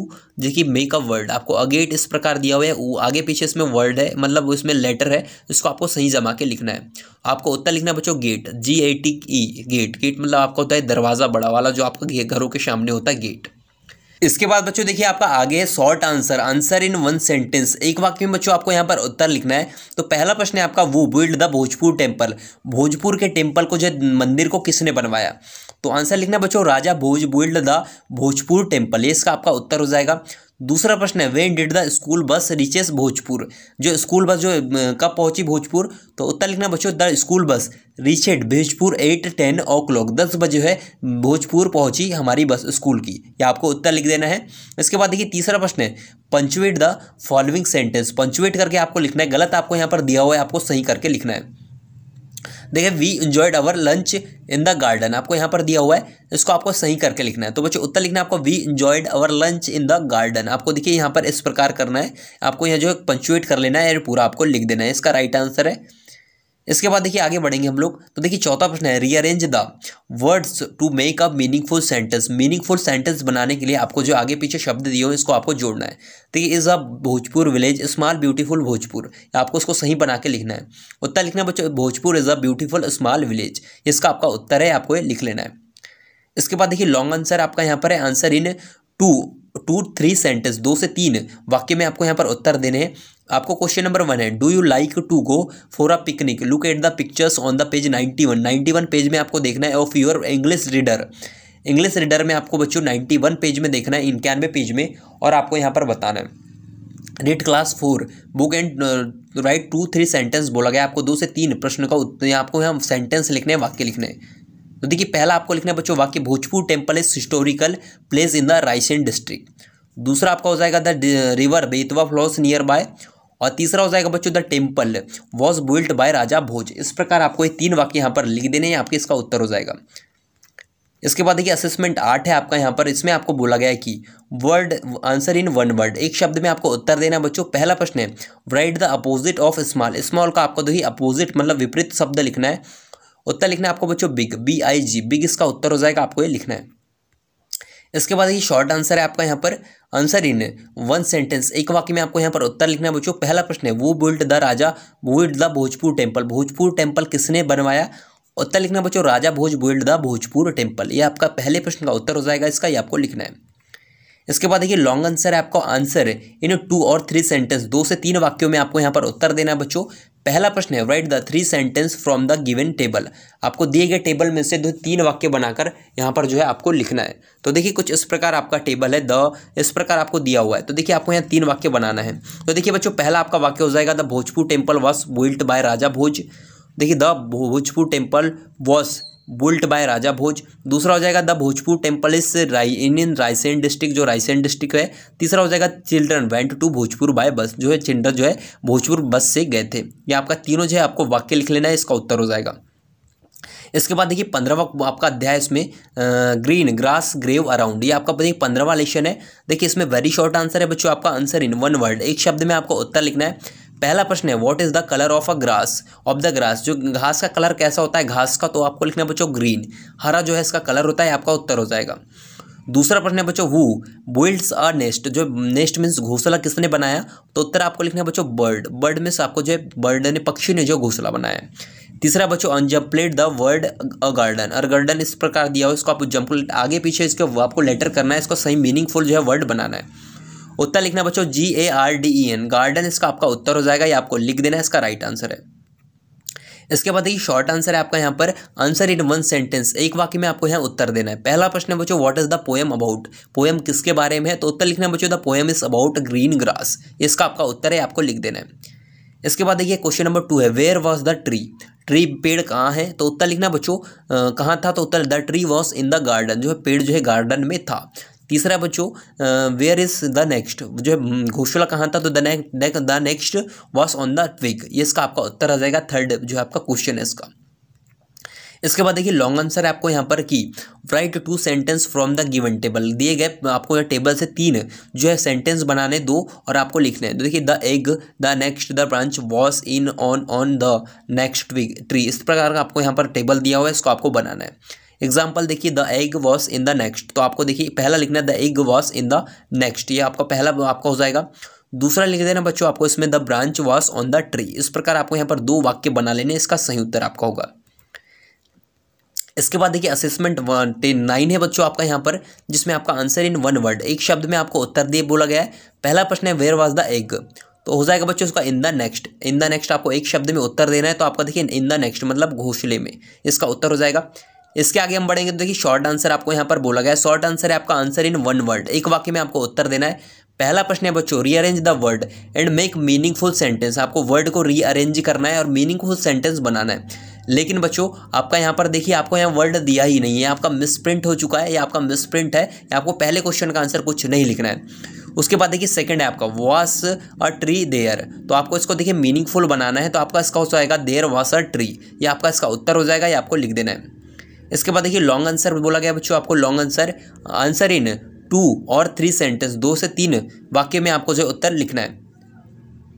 कि मेक अ वर्ड आपको अगेट इस प्रकार दिया हुआ है वो आगे पीछे इसमें वर्ड है मतलब इसमें लेटर है इसको आपको सही जमा के लिखना है आपको उत्तर लिखना है बच्चों gate G A T E gate gate मतलब आपका होता है दरवाज़ा बड़ा वाला जो आपका घरों के सामने होता है गेट इसके बाद बच्चों देखिए आपका आगे short answer answer in one sentence एक वाक्य में बच्चों आपको यहाँ पर उत्तर लिखना है तो पहला प्रश्न है आपका who build the Bhojpur temple Bhojpur के टेम्पल को जो मंदिर को किसने बनवाया तो आंसर लिखना बच्चों Raja Bhoj build the Bhojpur temple ये इसका आपका उत्तर हो जाएगा दूसरा प्रश्न है when did the school bus reaches Bhojpur जो स्कूल बस जो कब पहुंची भोजपुर तो उत्तर लिखना बच्चों the school bus reached Bhojpur at ten o'clock दस बजे है भोजपुर पहुंची हमारी बस स्कूल की ये आपको उत्तर लिख देना है इसके बाद देखिए तीसरा प्रश्न है punctuate the following sentence punctuate करके आपको लिखना है गलत आपको यहाँ पर दिया हुआ है आपको सही करके लिखना है देखिए we enjoyed our lunch in the garden आपको यहाँ पर दिया हुआ है इसको आपको सही करके लिखना है तो बच्चों उत्तर लिखना है आपको we enjoyed our lunch in the garden आपको देखिए यहाँ पर इस प्रकार करना है आपको यहाँ जो है पंचुएट कर लेना है पूरा आपको लिख देना है इसका राइट आंसर है इसके बाद देखिए आगे बढ़ेंगे हम लोग तो देखिए चौथा प्रश्न है rearrange the words to make a meaningful sentence meaningful sentence बनाने के लिए आपको जो आगे पीछे शब्द दिए हो इसको आपको जोड़ना है देखिए is a Bhojpur village small beautiful Bhojpur आपको उसको सही बना के लिखना है उत्तर लिखना है बच्चों Bhojpur is a beautiful small village इसका आपका उत्तर है आपको ये लिख लेना है इसके बाद देखिए लॉन्ग आंसर आपका यहाँ पर है answer in two two three sentence दो से तीन वाक्य में आपको यहाँ पर उत्तर देने हैं आपको क्वेश्चन नंबर वन है do you like to go for a picnic look at the pictures on the page ninety one ninety one page में आपको देखना है of your English reader English reader में आपको बच्चों नाइन्टी वन पेज में देखना है इक्यानवे पेज में और आपको यहाँ पर बताना है read class four book and write two three sentence बोला गया आपको दो से तीन प्रश्न का उत्तर आपको यहाँ सेंटेंस लिखने हैं वाक्य लिखने हैं तो देखिए पहला आपको लिखना है बच्चों वाक्य Bhojpur temple is historical place in the Raisen district दूसरा आपका हो जाएगा the river uh, Betwa flows nearby और तीसरा हो जाएगा बच्चों the temple was built by Raja Bhoj इस प्रकार आपको ये तीन वाक्य यहाँ पर लिख देने हैं आपके इसका उत्तर हो जाएगा इसके बाद देखिए असेसमेंट आठ है आपका यहाँ पर इसमें आपको बोला गया है कि word answer in one word एक शब्द में आपको उत्तर देना बच्चों पहला प्रश्न है write the opposite of small small का आपको देखिए अपोजिट मतलब विपरीत शब्द लिखना है उत्तर लिखना है आपको बच्चों big B I G big इसका उत्तर हो जाएगा आपको ये लिखना है इसके बाद ये शॉर्ट आंसर है आपका यहाँ पर आंसर इन वन सेंटेंस एक वाक्य में आपको यहाँ पर उत्तर लिखना है बच्चों पहला प्रश्न है who built the Raja built the Bhojpur temple Bhojpur temple किसने बनवाया उत्तर लिखना बच्चों Raja Bhoj build the Bhojpur temple ये आपका पहले प्रश्न का उत्तर हो जाएगा इसका ये आपको लिखना है इसके बाद देखिए लॉन्ग आंसर है आपका आंसर इन टू और थ्री सेंटेंस दो से तीन वाक्यों में आपको यहाँ पर उत्तर देना है बच्चों पहला प्रश्न है write the three sentence from the given table आपको दिए गए टेबल में से दो तीन वाक्य बनाकर यहाँ पर जो है आपको लिखना है तो देखिए कुछ इस प्रकार आपका टेबल है द इस प्रकार आपको दिया हुआ है तो देखिए आपको यहाँ तीन वाक्य बनाना है तो देखिए बच्चों पहला आपका वाक्य हो जाएगा the Bhojpur temple was built by Raja Bhoj देखिए the Bhojpur temple was built by Raja Bhoj दूसरा हो जाएगा द भोजपुर टेम्पल इज राय इन रायसेन डिस्ट्रिक्ट जो रायसेन डिस्ट्रिक्ट है तीसरा हो जाएगा children went to Bhojpur by bus जो है चिल्ड्रन जो है भोजपुर बस से गए थे ये आपका तीनों जो है आपको वाक्य लिख लेना है इसका उत्तर हो जाएगा इसके बाद देखिए पंद्रहवा आपका अध्याय इसमें ग्रीन ग्रास ग्रेव अराउंड ये आपका देखिए पंद्रहवा लेशन है देखिए इसमें वेरी शॉर्ट आंसर है बच्चों आपका आंसर इन वन वर्ड एक शब्द में आपको उत्तर लिखना है पहला प्रश्न है what is the colour of a grass of the grass जो घास का कलर कैसा होता है घास का तो आपको लिखना बच्चों ग्रीन हरा जो है इसका कलर होता है आपका उत्तर हो जाएगा दूसरा प्रश्न है बच्चों हु बिल्ड्स अ नेस्ट जो नेस्ट मीन्स घोसला किसने बनाया तो उत्तर आपको लिखना है बच्चों बर्ड बर्ड मीन्स आपको जो है बर्ड ने पक्षी ने जो घोसला बनाया तीसरा बच्चों unjumbled the word a garden or garden इस प्रकार दिया हो इसको आप जम्पलेट आगे पीछे इसके आपको लेटर करना है इसको सही मीनिंगफुल जो है वर्ड बनाना है उत्तर लिखना बच्चों G A R D E N garden इसका आपका उत्तर हो जाएगा या आपको लिख देना इसका राइट आंसर है इसके बाद ये शॉर्ट आंसर है आपका यहाँ पर आंसर इन वन सेंटेंस एक वाक्य में आपको यहाँ उत्तर देना है पहला प्रश्न है बच्चों what is the poem about poem किसके बारे में है तो उत्तर लिखना बच्चों the poem is about green grass इसका आपका उत्तर है आपको लिख देना है इसके बाद देखिए क्वेश्चन नंबर टू है where was the tree tree पेड़ कहाँ है तो उत्तर लिखना बच्चों कहाँ था तो उत्तर the tree was in the garden जो है पेड़ जो है गार्डन में था तीसरा बच्चों वेयर इज द नेक्स्ट जो है हम्म, घोषला कहाँ था तो the nest the nest was on the twig ये इसका आपका उत्तर आ जाएगा थर्ड जो है आपका क्वेश्चन है इसका इसके बाद देखिए लॉन्ग आंसर है आपको यहाँ पर की write two sentence from the given table दिए गए आपको टेबल से तीन जो है सेंटेंस बनाने दो और आपको लिखने हैं तो देखिए the egg the nest the branch was in on on the nest tree इस प्रकार का आपको यहाँ पर टेबल दिया हुआ है इसको आपको बनाना है एग्जाम्पल देखिए the egg was in the nest तो आपको देखिए पहला लिखना है the egg was in the nest ये आपका पहला आपका हो जाएगा दूसरा लिख देना बच्चों आपको इसमें the branch was on the tree इस प्रकार आपको यहाँ पर दो वाक्य बना लेने इसका सही उत्तर आपका होगा इसके बाद देखिए असेसमेंट वन टेन नाइन है बच्चों आपका यहाँ पर जिसमें आपका आंसर इन वन वर्ड एक शब्द में आपको उत्तर दिए बोला गया है पहला प्रश्न है वेयर वॉज द एग तो हो जाएगा बच्चों इसका in the nest in the nest आपको एक शब्द में उत्तर देना है तो आपका देखिए इन द नेक्स्ट मतलब घोसले में इसका उत्तर हो जाएगा इसके आगे हम बढ़ेंगे तो देखिए शॉर्ट आंसर आपको यहाँ पर बोला गया है शॉर्ट आंसर है आपका आंसर इन वन वर्ड एक वाक्य में आपको उत्तर देना है पहला प्रश्न है बच्चों rearrange the word and make meaningful sentence आपको वर्ड को रीअरेंज करना है और मीनिंगफुल सेंटेंस बनाना है लेकिन बच्चों आपका यहाँ पर देखिए आपको यहाँ वर्ड दिया ही नहीं है आपका मिसप्रिंट हो चुका है या आपका मिसप्रिंट है या आपको पहले क्वेश्चन का आंसर कुछ नहीं लिखना है उसके बाद देखिए सेकंड है आपका वास अ ट्री देयर तो आपको इसको देखिए मीनिंगफुल बनाना है तो आपका इसका हो जाएगा देयर वास अ ट्री या आपका इसका उत्तर हो जाएगा या आपको लिख देना है इसके बाद देखिए लॉन्ग आंसर बोला गया बच्चों आपको long answer answer in two और थ्री सेंटेंस दो से तीन वाक्य में आपको जो उत्तर लिखना है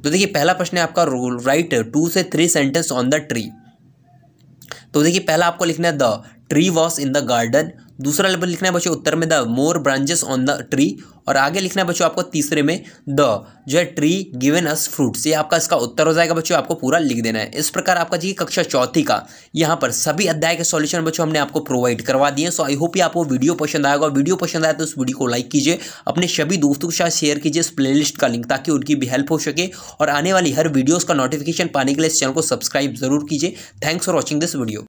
तो देखिए पहला प्रश्न है आपका राइट टू से three sentence on the tree तो देखिए पहला आपको लिखना है the tree was in the garden दूसरा लेवल लिखना है बच्चों उत्तर में the more branches on the tree और आगे लिखना है बच्चों आपको तीसरे में द जो है ट्री गिवन अस फ्रूट्स ये आपका इसका उत्तर हो जाएगा बच्चों आपको पूरा लिख देना है इस प्रकार आपका जी कक्षा चौथी का यहाँ पर सभी अध्याय के सॉल्यूशन बच्चों हमने आपको प्रोवाइड करवा दिए सो आई होप ये आपको वीडियो पसंद आएगा वीडियो पसंद आया तो उस वीडियो को लाइक कीजिए अपने सभी दोस्तों के साथ शेयर कीजिए इस प्ले का लिंक ताकि उनकी भी हेल्प हो सके और आने वाली हर वीडियोज़ का नोटिफिकेशन पाने के लिए इस चैनल को सब्सक्राइब जरूर कीजिए thanks for watching this video